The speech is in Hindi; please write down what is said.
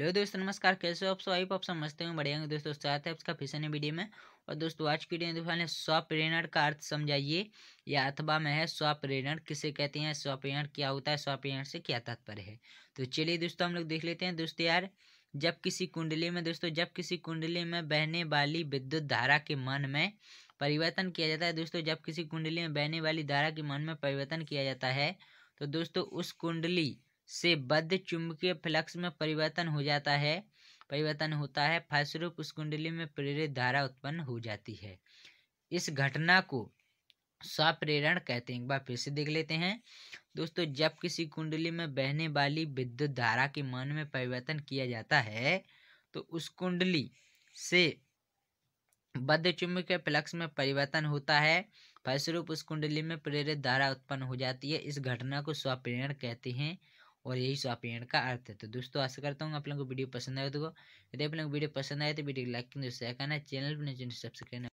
हेलो दोस्तों नमस्कार कैसे हो आप सब आप समझते हो बढ़िया दोस्तों स्वागत है आपका फिसन वीडियो में और दोस्तों आज की वीडियो में दिखाने रेनर का अर्थ समझाइए या अथवा में है रेनर किसे कहते हैं रेनर क्या होता है रेनर से क्या तात्पर्य है तो चलिए दोस्तों हम लोग देख लेते हैं दोस्तों यार जब किसी कुंडली में दोस्तों जब किसी कुंडली में बहने वाली विद्युत धारा के मन में परिवर्तन किया जाता है दोस्तों जब किसी कुंडली में बहने वाली धारा के मन में परिवर्तन किया जाता है तो दोस्तों उस कुंडली से बद्ध चुंबकीय फ्लक्स में परिवर्तन हो जाता है परिवर्तन होता है फलस्वरूप उस कुंडली में प्रेरित धारा उत्पन्न हो जाती है इस घटना को स्वप्रेरण कहते हैं एक बार फिर से देख लेते हैं दोस्तों जब किसी कुंडली में बहने वाली विद्युत धारा के मान में परिवर्तन किया जाता है तो उस कुंडली से बद्ध चुंबकीय फ्लक्स में परिवर्तन होता है फलस्वरूप उस कुंडली में प्रेरित धारा उत्पन्न हो जाती है इस घटना को स्वप्रेरण कहते हैं और यही एंड का अर्थ है तो दोस्तों आशा करता हूँ आप लोगों को वीडियो पसंद आए तो यदि आप लोगों को वीडियो पसंद आए तो वीडियो को लाइक करना शेयर करना चैनल पर तो सब्सक्राइब